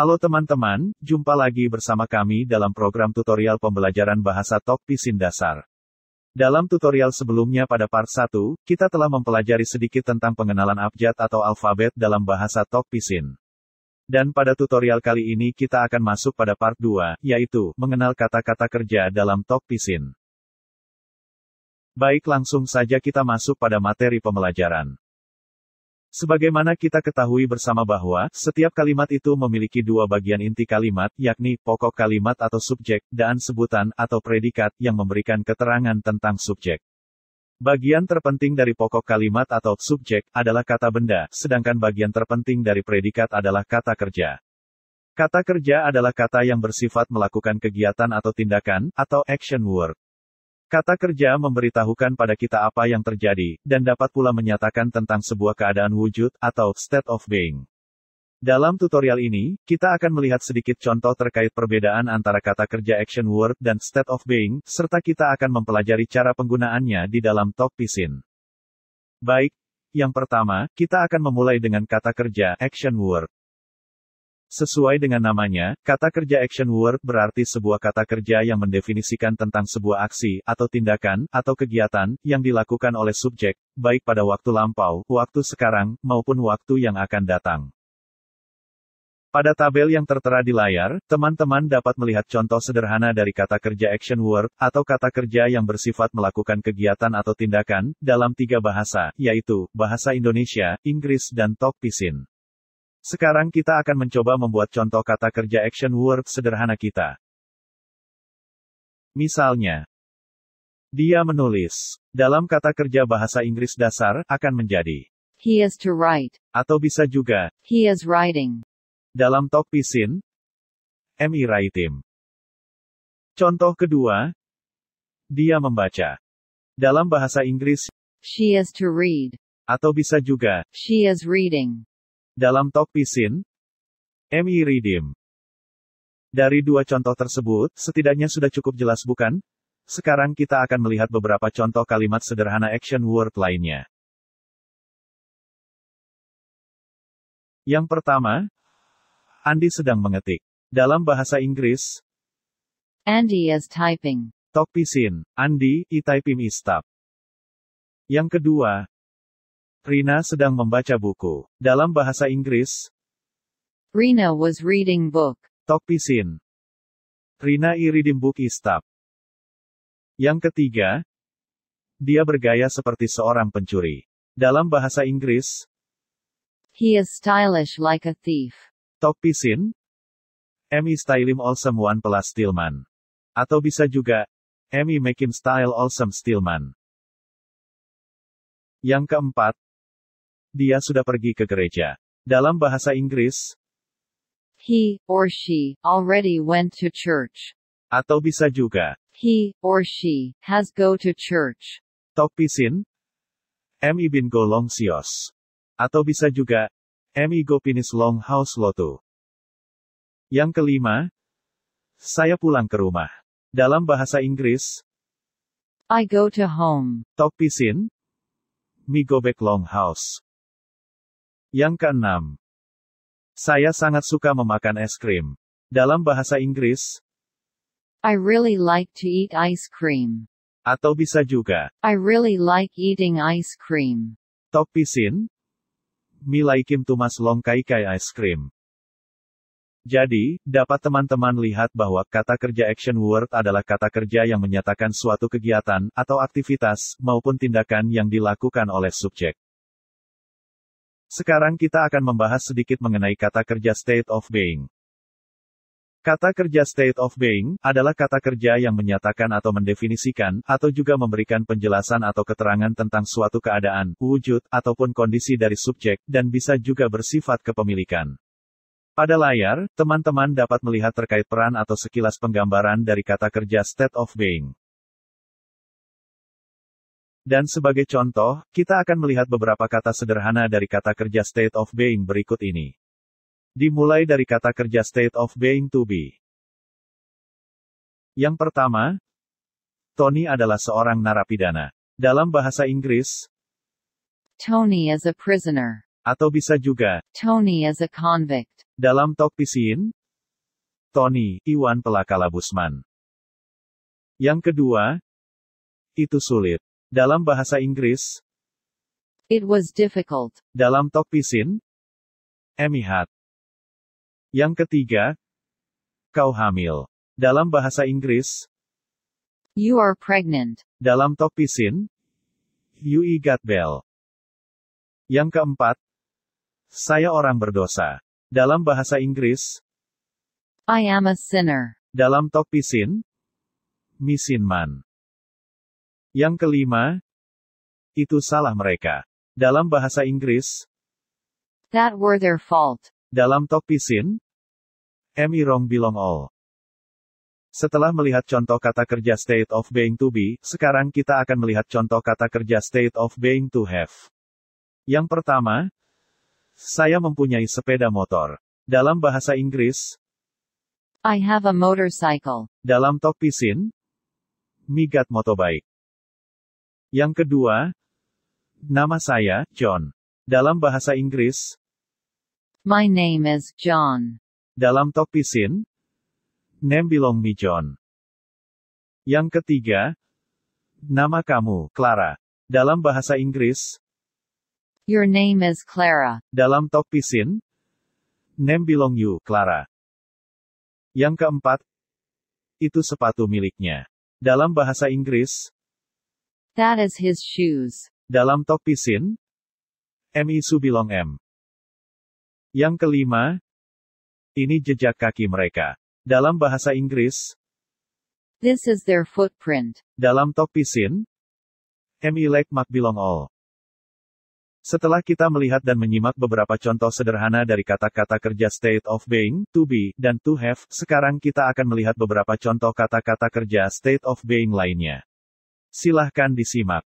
Halo teman-teman, jumpa lagi bersama kami dalam program tutorial pembelajaran bahasa Tok Pisin Dasar. Dalam tutorial sebelumnya pada part 1, kita telah mempelajari sedikit tentang pengenalan abjad atau alfabet dalam bahasa Tok Pisin. Dan pada tutorial kali ini kita akan masuk pada part 2, yaitu, mengenal kata-kata kerja dalam Tok Pisin. Baik langsung saja kita masuk pada materi pembelajaran. Sebagaimana kita ketahui bersama bahwa, setiap kalimat itu memiliki dua bagian inti kalimat, yakni pokok kalimat atau subjek, dan sebutan atau predikat yang memberikan keterangan tentang subjek. Bagian terpenting dari pokok kalimat atau subjek adalah kata benda, sedangkan bagian terpenting dari predikat adalah kata kerja. Kata kerja adalah kata yang bersifat melakukan kegiatan atau tindakan, atau action word. Kata kerja memberitahukan pada kita apa yang terjadi, dan dapat pula menyatakan tentang sebuah keadaan wujud, atau state of being. Dalam tutorial ini, kita akan melihat sedikit contoh terkait perbedaan antara kata kerja action word dan state of being, serta kita akan mempelajari cara penggunaannya di dalam talk pisin. Baik, yang pertama, kita akan memulai dengan kata kerja action word. Sesuai dengan namanya, kata kerja action word berarti sebuah kata kerja yang mendefinisikan tentang sebuah aksi, atau tindakan, atau kegiatan, yang dilakukan oleh subjek, baik pada waktu lampau, waktu sekarang, maupun waktu yang akan datang. Pada tabel yang tertera di layar, teman-teman dapat melihat contoh sederhana dari kata kerja action word, atau kata kerja yang bersifat melakukan kegiatan atau tindakan, dalam tiga bahasa, yaitu, bahasa Indonesia, Inggris dan Tok Pisin. Sekarang kita akan mencoba membuat contoh kata kerja action word sederhana kita. Misalnya, dia menulis. Dalam kata kerja bahasa Inggris dasar, akan menjadi He is to write. Atau bisa juga He is writing. Dalam talk pisin, MI writing. Contoh kedua, dia membaca. Dalam bahasa Inggris, She is to read. Atau bisa juga She is reading. Dalam Talk Pisin, MI Redeem. Dari dua contoh tersebut, setidaknya sudah cukup jelas bukan? Sekarang kita akan melihat beberapa contoh kalimat sederhana action word lainnya. Yang pertama, Andi sedang mengetik. Dalam bahasa Inggris, Andy is typing. Tok pisin, Andi, i typing istap. Yang kedua, Rina sedang membaca buku. Dalam bahasa Inggris, Rina was reading book. Tok pisin. Rina iridim book istab. Yang ketiga, dia bergaya seperti seorang pencuri. Dalam bahasa Inggris, He is stylish like a thief. Tok pisin, Emmy stylim all someone plus stillman. Atau bisa juga, Emmy make him style all some stillman. Yang keempat, dia sudah pergi ke gereja. Dalam bahasa Inggris, he or she already went to church. Atau bisa juga, he or she has go to church. Tok Pisin, M. Ibin Golong Sios. Atau bisa juga, M. go Pinis Long House Lotu. Yang kelima, saya pulang ke rumah. Dalam bahasa Inggris, I go to home. Tok Pisin, go Long House. Yang keenam, saya sangat suka memakan es krim. Dalam bahasa Inggris, I really like to eat ice cream. Atau bisa juga, I really like eating ice cream. Tok pisin, milaikim tumas long kai kai ice cream. Jadi, dapat teman-teman lihat bahwa kata kerja action word adalah kata kerja yang menyatakan suatu kegiatan atau aktivitas maupun tindakan yang dilakukan oleh subjek. Sekarang kita akan membahas sedikit mengenai kata kerja state of being. Kata kerja state of being adalah kata kerja yang menyatakan atau mendefinisikan, atau juga memberikan penjelasan atau keterangan tentang suatu keadaan, wujud, ataupun kondisi dari subjek, dan bisa juga bersifat kepemilikan. Pada layar, teman-teman dapat melihat terkait peran atau sekilas penggambaran dari kata kerja state of being. Dan sebagai contoh, kita akan melihat beberapa kata sederhana dari kata kerja state of being berikut ini. Dimulai dari kata kerja state of being to be. Yang pertama, Tony adalah seorang narapidana. Dalam bahasa Inggris, Tony is a prisoner. Atau bisa juga, Tony is a convict. Dalam Talk Pisin, Tony, Iwan Pelakala Busman. Yang kedua, itu sulit. Dalam bahasa Inggris, It was difficult. Dalam tok pisin, emihat. Yang ketiga, kau hamil. Dalam bahasa Inggris, You are pregnant. Dalam tok pisin, You got bell. Yang keempat, saya orang berdosa. Dalam bahasa Inggris, I am a sinner. Dalam tok pisin, Misinman. Yang kelima, itu salah mereka. Dalam bahasa Inggris, that were their fault. Dalam Talk Pisin, I Wrong Belong All. Setelah melihat contoh kata kerja state of being to be, sekarang kita akan melihat contoh kata kerja state of being to have. Yang pertama, saya mempunyai sepeda motor. Dalam bahasa Inggris, I have a motorcycle. Dalam Talk Pisin, Migat motorbike. Yang kedua, nama saya John. Dalam bahasa Inggris, My name is John. Dalam talk pisin, name belong me John. Yang ketiga, nama kamu Clara. Dalam bahasa Inggris, Your name is Clara. Dalam talk pisin, name belong you Clara. Yang keempat, itu sepatu miliknya. Dalam bahasa Inggris, That is his shoes. Dalam Talk Pisin, MI Subilong M. Yang kelima, ini jejak kaki mereka. Dalam bahasa Inggris, This is their footprint. Dalam Talk Pisin, MI Lek bilong All. Setelah kita melihat dan menyimak beberapa contoh sederhana dari kata-kata kerja state of being, to be, dan to have, sekarang kita akan melihat beberapa contoh kata-kata kerja state of being lainnya. Silahkan disimak.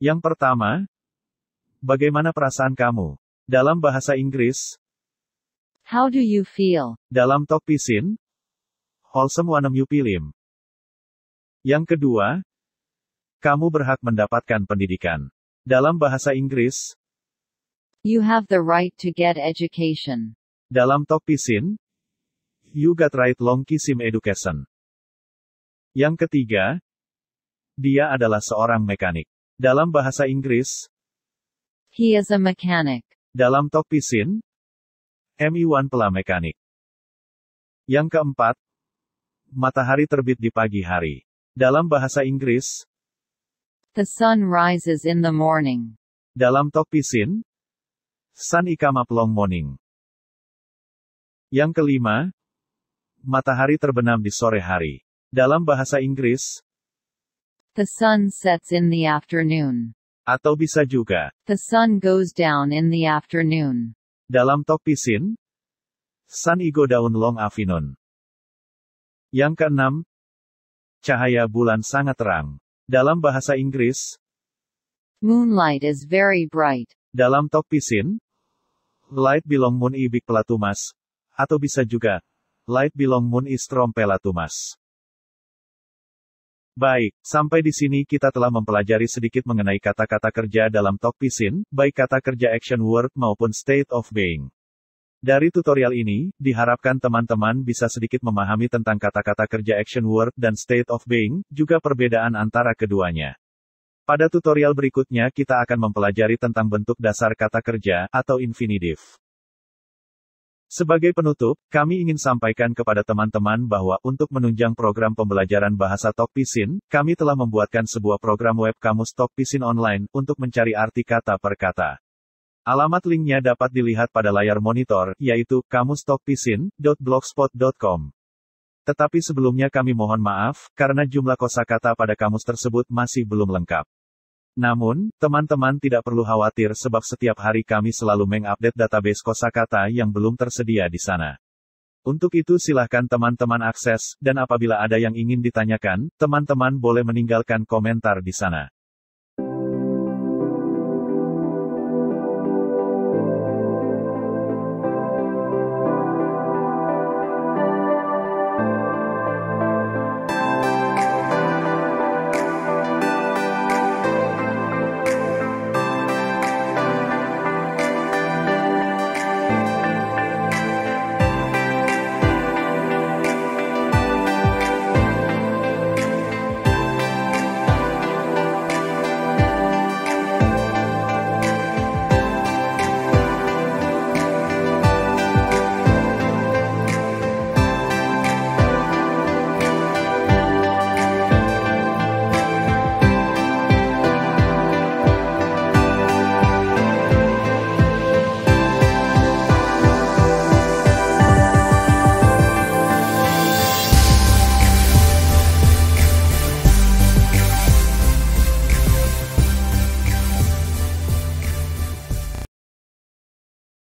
Yang pertama, bagaimana perasaan kamu? Dalam bahasa Inggris, How do you feel? Dalam Talk Pisin, Wholesome Wanam Yupilim. Yang kedua, kamu berhak mendapatkan pendidikan. Dalam bahasa Inggris, You have the right to get education. Dalam Talk Pisin, You got right long kisim education. Yang ketiga, dia adalah seorang mekanik. Dalam bahasa Inggris, He is a mechanic. Dalam Tok Pisin, M. 1 Pela Mekanik. Yang keempat, matahari terbit di pagi hari. Dalam bahasa Inggris, The sun rises in the morning. Dalam Tok Pisin, Sun ika Long Morning. Yang kelima, matahari terbenam di sore hari. Dalam bahasa Inggris, The sun sets in the afternoon. Atau bisa juga, The sun goes down in the afternoon. dalam tok pisin, San Igo Daun Long Afternoon. Yang keenam, cahaya bulan sangat terang. Dalam bahasa Inggris, Moonlight is very bright. dalam tok pisin, light belong moon ibik pelatumas, atau bisa juga, light belong moon is pelatumas. Baik, sampai di sini kita telah mempelajari sedikit mengenai kata-kata kerja dalam Talk Pisin, baik kata kerja action word maupun state of being. Dari tutorial ini, diharapkan teman-teman bisa sedikit memahami tentang kata-kata kerja action word dan state of being, juga perbedaan antara keduanya. Pada tutorial berikutnya kita akan mempelajari tentang bentuk dasar kata kerja, atau infinitive. Sebagai penutup, kami ingin sampaikan kepada teman-teman bahwa untuk menunjang program pembelajaran bahasa Tok Pisin, kami telah membuatkan sebuah program web kamus Tok Pisin online untuk mencari arti kata per kata. Alamat linknya dapat dilihat pada layar monitor, yaitu kamustokpisin.blogspot.com. Tetapi sebelumnya kami mohon maaf, karena jumlah kosakata pada kamus tersebut masih belum lengkap. Namun, teman-teman tidak perlu khawatir sebab setiap hari kami selalu mengupdate database kosakata yang belum tersedia di sana. Untuk itu silahkan teman-teman akses, dan apabila ada yang ingin ditanyakan, teman-teman boleh meninggalkan komentar di sana.